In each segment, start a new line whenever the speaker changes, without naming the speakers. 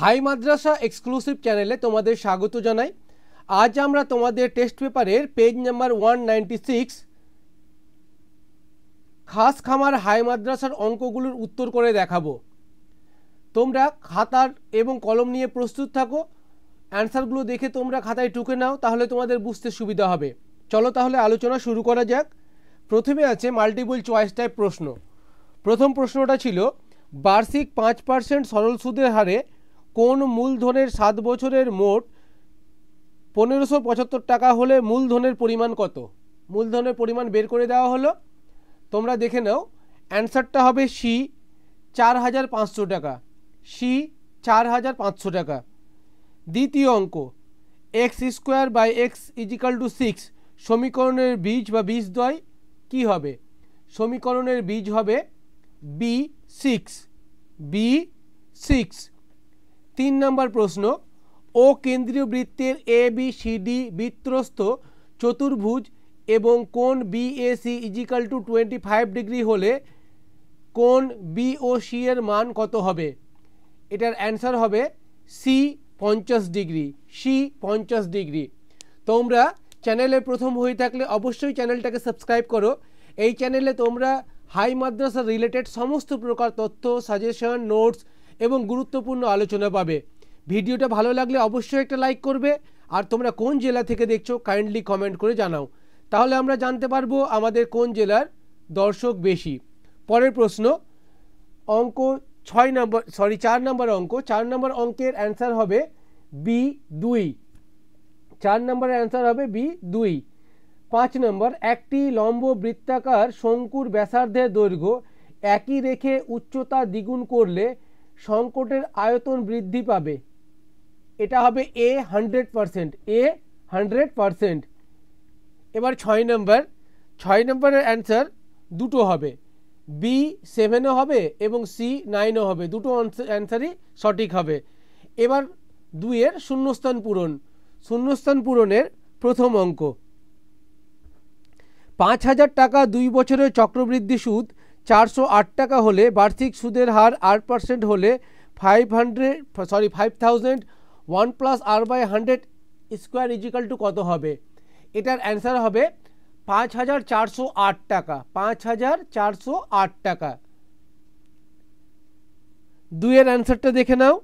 high মাদ্রাসা exclusive চ্যানেলে তোমাদের স্বাগত জানাই আজ আমরা তোমাদের টেস্ট পেপারের পেজ নাম্বার ওয়ান খাস খামার হাই মাদ্রাসার অঙ্কগুলোর উত্তর করে দেখাবো তোমরা খাতার এবং কলম নিয়ে প্রস্তুত থাকো অ্যান্সারগুলো দেখে তোমরা খাতায় টুকে নাও তাহলে তোমাদের বুঝতে সুবিধা হবে চলো তাহলে আলোচনা শুরু করা যাক প্রথমে আছে মাল্টিপল চয়েস টাইপ প্রশ্ন প্রথম প্রশ্নটা ছিল বার্ষিক পাঁচ পার্সেন্ট সরল সুদের হারে কোন মূলধনের সাত বছরের মোট পনেরোশো পঁচাত্তর টাকা হলে মূলধনের পরিমাণ কত মূলধনের পরিমাণ বের করে দেওয়া হলো তোমরা দেখে নাও অ্যান্সারটা হবে সি চার হাজার পাঁচশো টাকা সি চার হাজার পাঁচশো টাকা দ্বিতীয় অঙ্ক x square by x is equal to six সমীকরণের বীজ বা বীজ দ্বয় কী হবে সমীকরণের বীজ হবে বি সিক্স বি সিক্স তিন নম্বর প্রশ্ন ও কেন্দ্রীয় বৃত্তের এ বি সি ডি বৃত্তস্থ চতুর্ভুজ এবং কোন BAC is equal to twenty five degree হলে কোন বি বিওসি এর মান কত হবে এটার অ্যান্সার হবে সি পঞ্চাশ ডিগ্রি সি পঞ্চাশ ডিগ্রি তোমরা চ্যানেলে প্রথম হয়ে থাকলে অবশ্যই চ্যানেলটাকে সাবস্ক্রাইব করো এই চ্যানেলে তোমরা হাই মাদ্রাসা রিলেটেড সমস্ত প্রকার তথ্য সাজেশন নোটস এবং গুরুত্বপূর্ণ আলোচনা পাবে ভিডিওটা ভালো লাগলে অবশ্যই একটা লাইক করবে আর তোমরা কোন জেলা থেকে দেখছো কাইন্ডলি কমেন্ট করে জানাও তাহলে আমরা জানতে পারবো আমাদের কোন জেলার দর্শক বেশি পরের প্রশ্ন অঙ্ক ছয় নম্বর সরি চার নম্বর অঙ্ক চার নম্বর অঙ্কের অ্যান্সার হবে বি দুই চার নম্বরের অ্যান্সার হবে বি দুই পাঁচ নম্বর একটি লম্ব বৃত্তাকার শঙ্কুর ব্যাসার্ধের দৈর্ঘ্য একই রেখে উচ্চতা দ্বিগুণ করলে সংকটের আয়তন বৃদ্ধি পাবে এটা হবে a hundred percent a hundred percent এবার ছয় নম্বর ছয় নম্বরের অ্যান্সার দুটো হবে বি সেভেনও হবে এবং সি নাইনও হবে দুটো অ্যান্সারই সঠিক হবে এবার দুইয়ের শূন্যস্থান পূরণ শূন্যস্থান পূরণের প্রথম অঙ্ক পাঁচ হাজার টাকা দুই বছরের চক্রবৃদ্ধি সুদ চারশো টাকা হলে বার্ষিক সুদের হার আট পার্সেন্ট হলে five hundred sorry five thousand one plus r by hundred square is equal to কত হবে এটার অ্যান্সার হবে পাঁচ হাজার চারশো আট টাকা পাঁচ হাজার চারশো আট টাকা দুইয়ের অ্যান্সারটা দেখে নাও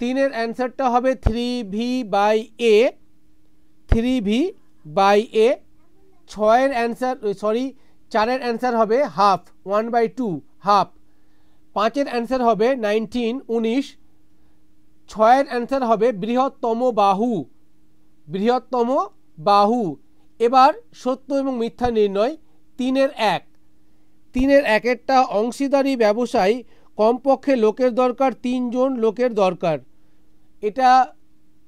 তিনের অ্যান্সারটা হবে three V by A three V by A ছয়ের অ্যান্সার সরি চারের অ্যান্সার হবে half one by two half পাঁচের অ্যান্সার হবে নাইনটিন উনিশ ছয়ের অ্যান্সার হবে বৃহত্তম বাহু বৃহত্তম বাহু এবার সত্য এবং মিথ্যা নির্ণয় তিনের এক তিনের একেরটা অংশীদারি ব্যবসায় কমপক্ষে লোকের দরকার তিনজন লোকের দরকার এটা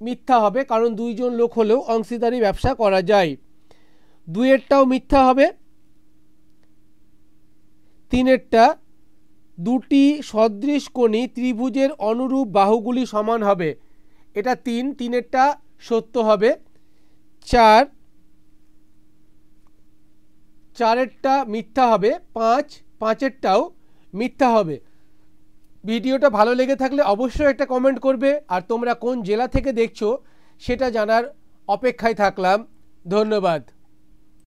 মিথ্যা হবে কারণ দুইজন লোক হলেও অংশীদারি ব্যবসা করা যায় দুয়েরটাও মিথ্যা হবে তিনেরটা দুটি সদৃশ কোণী ত্রিভুজের অনুরূপ বাহুগুলি সমান হবে এটা তিন তিনেরটা সত্য হবে চার চারেরটা মিথ্যা হবে পাঁচ পাঁচেরটাও মিথ্যা হবে ভিডিওটা ভালো লেগে থাকলে অবশ্যই একটা কমেন্ট করবে আর তোমরা কোন জেলা থেকে দেখছো সেটা জানার অপেক্ষায় থাকলাম ধন্যবাদ